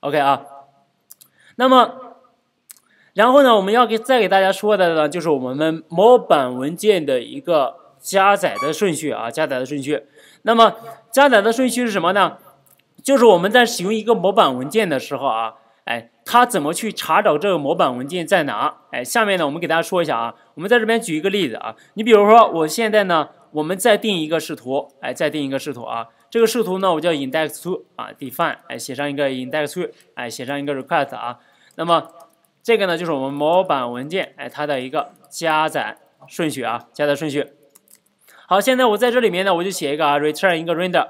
OK 啊，那么，然后呢，我们要给再给大家说的呢，就是我们模板文件的一个加载的顺序啊，加载的顺序。那么加载的顺序是什么呢？就是我们在使用一个模板文件的时候啊，哎，它怎么去查找这个模板文件在哪？哎，下面呢，我们给大家说一下啊。我们在这边举一个例子啊，你比如说我现在呢，我们再定一个视图，哎，再定一个视图啊。这个视图呢，我叫 index two 啊，define 哎写上一个 index two，哎写上一个 request 啊，那么这个呢就是我们模板文件哎它的一个加载顺序啊，加载顺序。好，现在我在这里面呢，我就写一个啊，return 一个 render，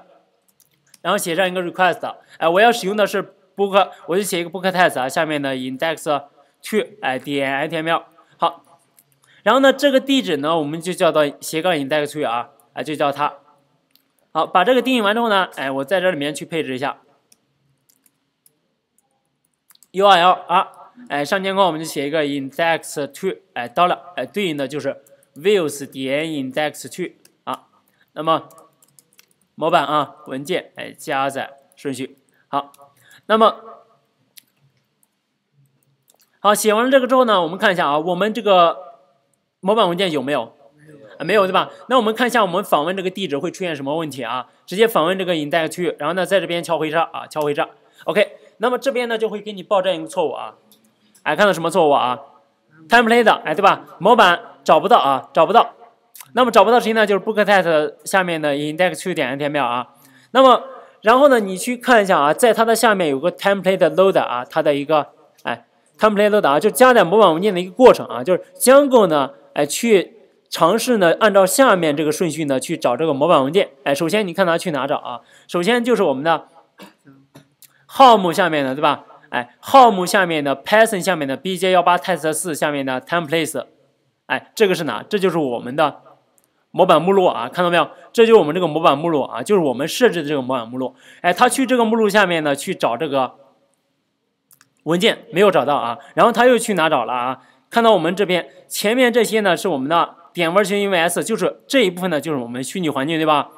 然后写上一个 request，哎我要使用的是 book，我就写一个 book test 啊，下面的 index two 哎点 h t m l 好，然后呢这个地址呢我们就叫到斜杠 index two 啊，哎就叫它。好，把这个定义完之后呢，哎，我在这里面去配置一下 URL 啊，哎，上监控我们就写一个 index to 哎到了，哎，对应的就是 views 点 index to 啊，那么模板啊文件哎加载顺序好，那么好写完了这个之后呢，我们看一下啊，我们这个模板文件有没有？啊，没有对吧？那我们看一下我们访问这个地址会出现什么问题啊？直接访问这个 index 区域，然后呢，在这边敲回车啊，敲回车，OK。那么这边呢就会给你报这样一个错误啊。哎，看到什么错误啊？template 哎，对吧？模板找不到啊，找不到。那么找不到谁呢就是 booktest 下面的 index 区点上点表啊。那么然后呢，你去看一下啊，在它的下面有个 template loader 啊，它的一个哎 template loader 就加载模板文件的一个过程啊，就是将够呢哎去。尝试呢，按照下面这个顺序呢去找这个模板文件。哎，首先你看它去哪找啊？首先就是我们的 home 下面的，对吧？哎，home 下面的 python 下面的 bj18test4 下面的 templates。哎，这个是哪？这就是我们的模板目录啊，看到没有？这就是我们这个模板目录啊，就是我们设置的这个模板目录。哎，他去这个目录下面呢去找这个文件，没有找到啊。然后他又去哪找了啊？看到我们这边前面这些呢是我们的。点弯形因为 S 就是这一部分呢，就是我们虚拟环境对吧？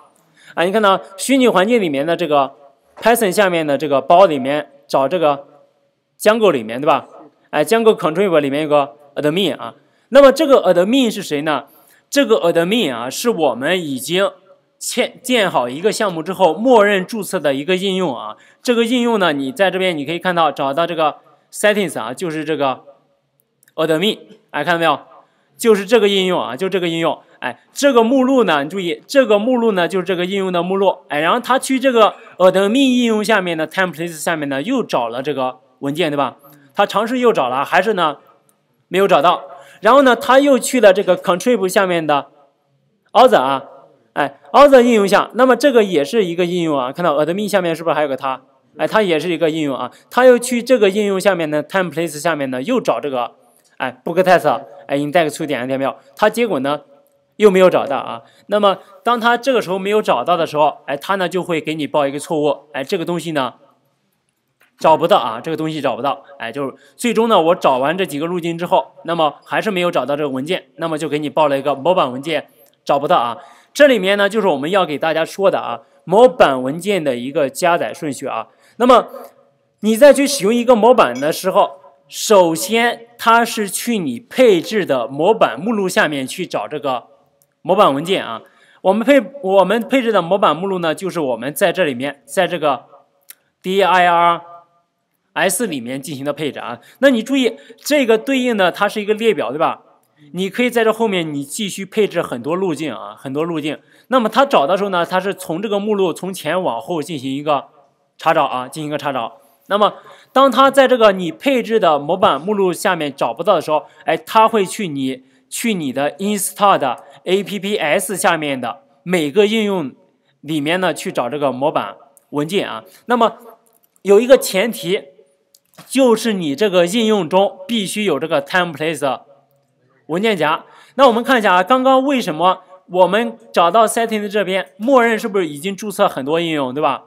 啊，你看到虚拟环境里面的这个 Python 下面的这个包里面找这个 Django 里面对吧？哎，Django contrib 里面有个 Admin 啊。那么这个 Admin 是谁呢？这个 Admin 啊是我们已经建建好一个项目之后默认注册的一个应用啊。这个应用呢，你在这边你可以看到找到这个 Settings 啊，就是这个 Admin，哎，看到没有？就是这个应用啊，就这个应用，哎，这个目录呢，你注意，这个目录呢就是这个应用的目录，哎，然后他去这个 Admin 应用下面的 Templates 下面呢又找了这个文件，对吧？他尝试又找了，还是呢没有找到，然后呢他又去了这个 Contrib 下面的 o r 啊，哎 o r 应用下，那么这个也是一个应用啊，看到 Admin 下面是不是还有个它？哎，它也是一个应用啊，他又去这个应用下面的 Templates 下面呢又找这个。哎，o k test，哎，你再个粗一点，看有？它结果呢又没有找到啊。那么，当它这个时候没有找到的时候，哎，它呢就会给你报一个错误，哎，这个东西呢找不到啊，这个东西找不到。哎，就是最终呢，我找完这几个路径之后，那么还是没有找到这个文件，那么就给你报了一个模板文件找不到啊。这里面呢，就是我们要给大家说的啊，模板文件的一个加载顺序啊。那么，你在去使用一个模板的时候。首先，它是去你配置的模板目录下面去找这个模板文件啊。我们配我们配置的模板目录呢，就是我们在这里面，在这个 D I R S 里面进行的配置啊。那你注意，这个对应的它是一个列表，对吧？你可以在这后面你继续配置很多路径啊，很多路径。那么它找的时候呢，它是从这个目录从前往后进行一个查找啊，进行一个查找。那么，当它在这个你配置的模板目录下面找不到的时候，哎，它会去你去你的 i n s t a l l 的 apps 下面的每个应用里面呢去找这个模板文件啊。那么有一个前提，就是你这个应用中必须有这个 t e m p l a t e 文件夹。那我们看一下啊，刚刚为什么我们找到 settings 这边，默认是不是已经注册很多应用，对吧？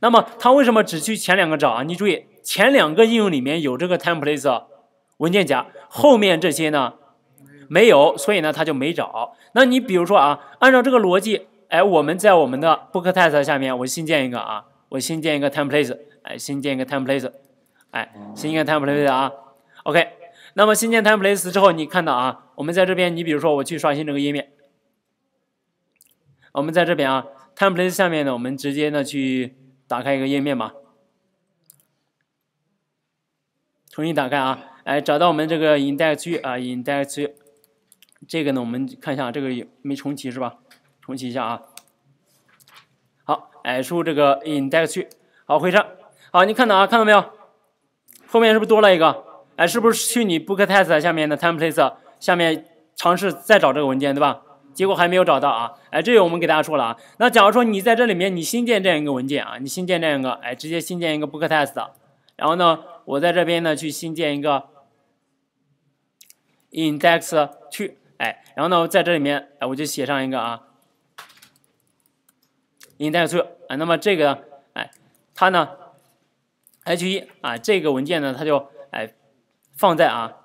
那么它为什么只去前两个找啊？你注意，前两个应用里面有这个 templates 文件夹，后面这些呢，没有，所以呢它就没找。那你比如说啊，按照这个逻辑，哎，我们在我们的 booktest 下面，我新建一个啊，我新建一个 templates，哎，新建一个 templates，哎，新建一个 templates 啊，OK。那么新建 templates 之后，你看到啊，我们在这边，你比如说我去刷新这个页面，我们在这边啊，templates 下面呢，我们直接呢去。打开一个页面吧，重新打开啊，哎，找到我们这个 index 区啊，index 区，这个呢，我们看一下，这个没重启是吧？重启一下啊。好，哎，输入这个 index 区，好，回车，好，你看到啊，看到没有？后面是不是多了一个？哎，是不是虚拟 booktest 下面的 template 下面，尝试再找这个文件，对吧？结果还没有找到啊！哎，这个我们给大家说了啊。那假如说你在这里面，你新建这样一个文件啊，你新建这样一个，哎，直接新建一个 book test，然后呢，我在这边呢去新建一个 index to，哎，然后呢，在这里面，哎，我就写上一个啊 index to，啊，那么这个，哎，它呢 h1，啊，这个文件呢，它就哎放在啊。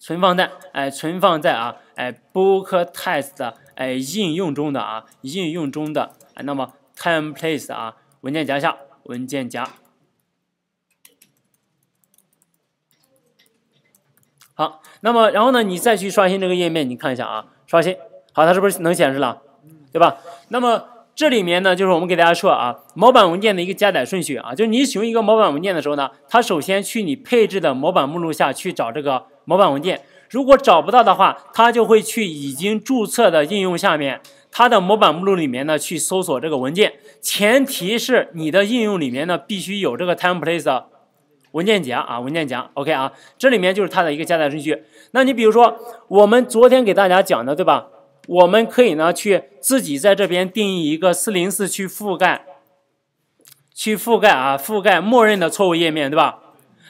存放在，哎，存放在啊，哎，book test 哎应用中的啊，应用中的，那么 template 啊文件夹下文件夹，好，那么然后呢，你再去刷新这个页面，你看一下啊，刷新，好，它是不是能显示了，对吧？那么。这里面呢，就是我们给大家说啊，模板文件的一个加载顺序啊，就是你使用一个模板文件的时候呢，它首先去你配置的模板目录下去找这个模板文件，如果找不到的话，它就会去已经注册的应用下面它的模板目录里面呢去搜索这个文件，前提是你的应用里面呢必须有这个 t e m p l a t e 文件夹啊，文件夹 OK 啊，这里面就是它的一个加载顺序。那你比如说我们昨天给大家讲的，对吧？我们可以呢去自己在这边定义一个404去覆盖，去覆盖啊，覆盖默认的错误页面，对吧？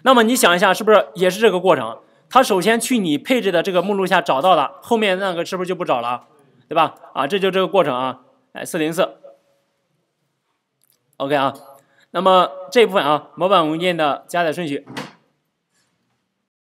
那么你想一下，是不是也是这个过程？它首先去你配置的这个目录下找到了，后面那个是不是就不找了，对吧？啊，这就这个过程啊，哎，404，OK 啊。那么这一部分啊，模板文件的加载顺序。